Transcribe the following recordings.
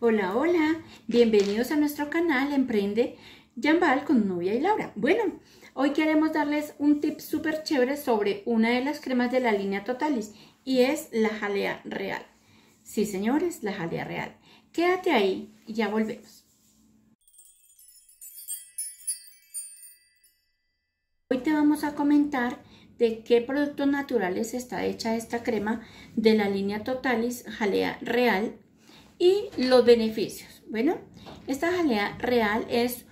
Hola, hola, bienvenidos a nuestro canal Emprende Jambal con Nubia y Laura. Bueno, hoy queremos darles un tip súper chévere sobre una de las cremas de la línea Totalis y es la jalea real. Sí, señores, la jalea real. Quédate ahí y ya volvemos. Hoy te vamos a comentar de qué productos naturales está hecha esta crema de la línea Totalis Jalea Real y los beneficios. Bueno, esta jalea real es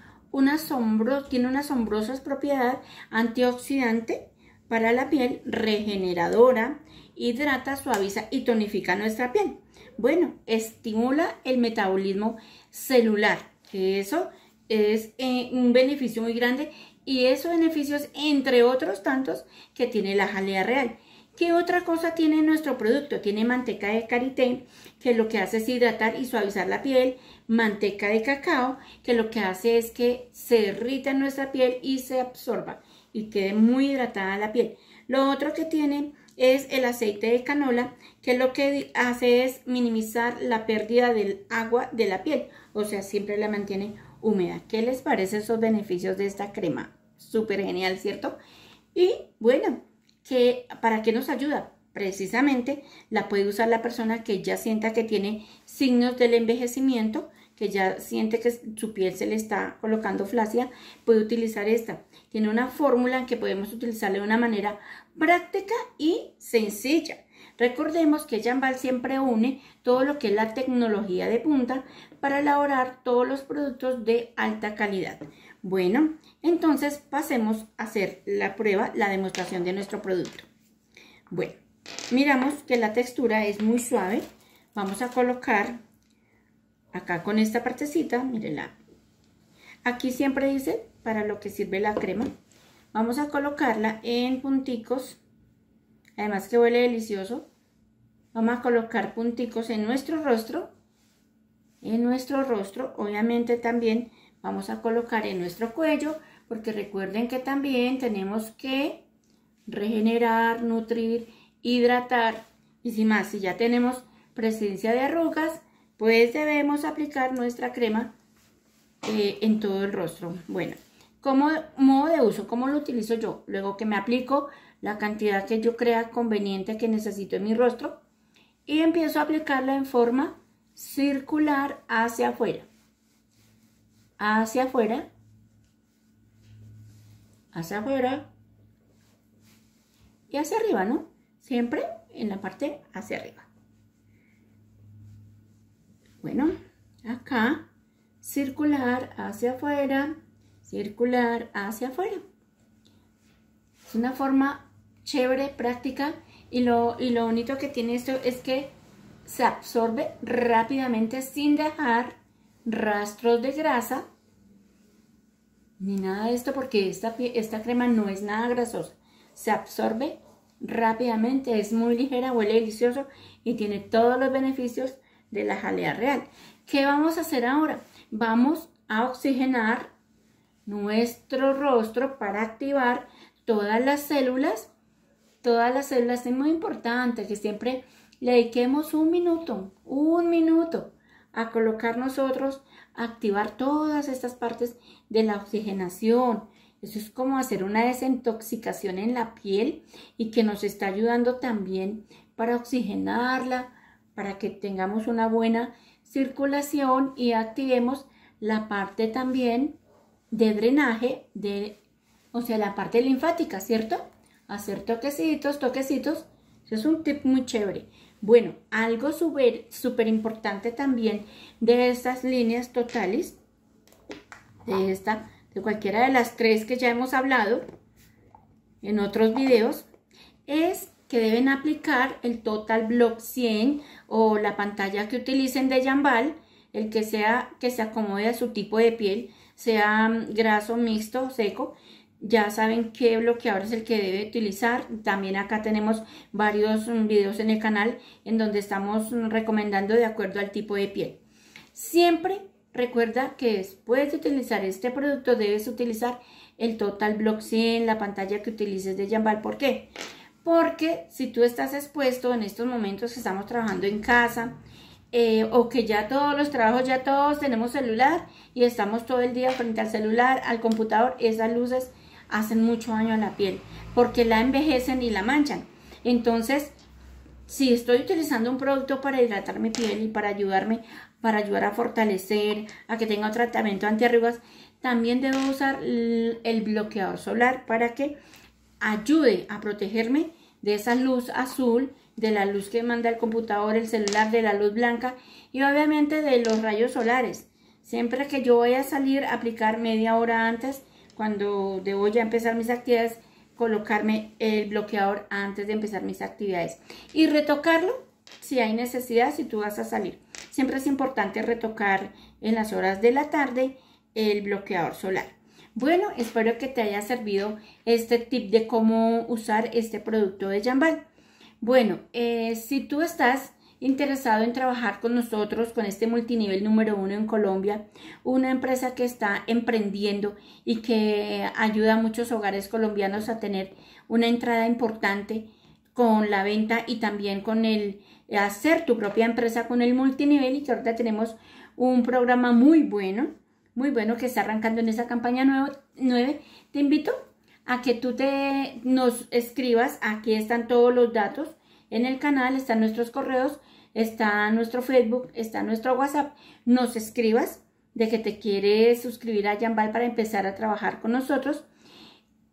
asombro, tiene una asombrosa propiedad antioxidante para la piel, regeneradora, hidrata, suaviza y tonifica nuestra piel. Bueno, estimula el metabolismo celular, que eso es eh, un beneficio muy grande y esos beneficios, entre otros tantos, que tiene la jalea real. ¿Qué otra cosa tiene nuestro producto? Tiene manteca de karité, que lo que hace es hidratar y suavizar la piel, manteca de cacao, que lo que hace es que se irrita en nuestra piel y se absorba y quede muy hidratada la piel. Lo otro que tiene es el aceite de canola, que lo que hace es minimizar la pérdida del agua de la piel, o sea, siempre la mantiene húmeda. ¿Qué les parece esos beneficios de esta crema? Súper genial, ¿cierto? Y bueno, que para qué nos ayuda. Precisamente la puede usar la persona que ya sienta que tiene signos del envejecimiento, que ya siente que su piel se le está colocando flacia puede utilizar esta. Tiene una fórmula que podemos utilizarla de una manera práctica y sencilla. Recordemos que Jambal siempre une todo lo que es la tecnología de punta para elaborar todos los productos de alta calidad. Bueno, entonces pasemos a hacer la prueba, la demostración de nuestro producto. Bueno, miramos que la textura es muy suave. Vamos a colocar acá con esta partecita, mírenla. Aquí siempre dice para lo que sirve la crema. Vamos a colocarla en punticos, además que huele delicioso. Vamos a colocar punticos en nuestro rostro, en nuestro rostro, obviamente también vamos a colocar en nuestro cuello porque recuerden que también tenemos que regenerar, nutrir, hidratar y sin más, si ya tenemos presencia de arrugas, pues debemos aplicar nuestra crema eh, en todo el rostro. Bueno, como modo de uso, ¿cómo lo utilizo yo? Luego que me aplico la cantidad que yo crea conveniente que necesito en mi rostro y empiezo a aplicarla en forma circular hacia afuera hacia afuera, hacia afuera y hacia arriba, ¿no? Siempre en la parte hacia arriba. Bueno, acá, circular hacia afuera, circular hacia afuera. Es una forma chévere, práctica, y lo, bonito que tiene esto es que se absorbe rápidamente sin dejar rastros de grasa ni nada de esto porque esta, crema no es nada grasosa. Se absorbe rápidamente, es muy ligera, huele delicioso y tiene todos los beneficios de la jalea real. ¿Qué vamos a hacer ahora? Vamos a oxigenar nuestro rostro para activar todas las células. Todas las células es muy importante que siempre le dediquemos un minuto, un minuto a colocar nosotros, activar todas estas partes de la oxigenación. Eso es como hacer una desintoxicación en la piel y que nos está ayudando también para oxigenarla, para que tengamos una buena circulación y activemos la parte también de drenaje, de, o sea, la parte linfática, ¿cierto? Hacer toquecitos, toquecitos. Eso es un tip muy chévere. Bueno, algo súper importante también de estas líneas totales, de esta, de cualquiera de las tres que ya hemos hablado en otros videos, es que deben aplicar el Total Block 100 o la pantalla que utilicen de Jambal, el que sea que se acomode a su tipo de piel, sea mm, graso, mixto, seco, ya saben qué bloqueador es el que debe utilizar. También acá tenemos varios mm, videos en el canal en donde estamos mm, recomendando de acuerdo al tipo de piel. Siempre recuerda que después de utilizar este producto debes utilizar el Total Block 100, la pantalla que utilices de Jambal. ¿Por qué? Porque si tú estás expuesto en estos momentos que estamos trabajando en casa, eh, o que ya todos los trabajos, ya todos tenemos celular y estamos todo el día frente al celular, al computador, esas luces hacen mucho daño a la piel porque la envejecen y la manchan. Entonces, si estoy utilizando un producto para hidratar mi piel y para ayudarme, para ayudar a fortalecer, a que tenga tratamiento antiarrugas, también debo usar el bloqueador solar para que ayude a protegerme de esa luz azul, de la luz que manda el computador, el celular, de la luz blanca y obviamente de los rayos solares. Siempre que yo voy a salir a aplicar media hora antes cuando debo ya empezar mis actividades, colocarme el bloqueador antes de empezar mis actividades y retocarlo si hay necesidad, si tú vas a salir. Siempre es importante retocar en las horas de la tarde el bloqueador solar. Bueno, espero que te haya servido este tip de cómo usar este producto de Jambal. Bueno, eh, si tú estás interesado en trabajar con nosotros, con este multinivel número uno en Colombia, una empresa que está emprendiendo y que ayuda a muchos hogares colombianos a tener una entrada importante con la venta y también con el hacer tu propia empresa con el multinivel y que ahorita tenemos un programa muy bueno, muy bueno que está arrancando en esa campaña nueve. Te invito a que tú te nos escribas, aquí están todos los datos en el canal, están nuestros correos, está nuestro Facebook, está nuestro WhatsApp, nos escribas de que te quieres suscribir a Jambal para empezar a trabajar con nosotros.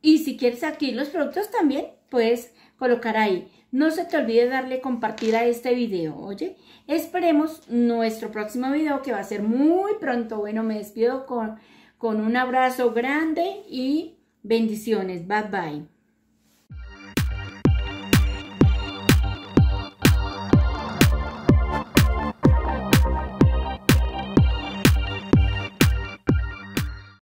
Y si quieres aquí los productos también, puedes colocar ahí. No se te olvide darle compartir a este video, oye. Esperemos nuestro próximo video que va a ser muy pronto. Bueno, me despido con, con un abrazo grande y bendiciones. Bye bye.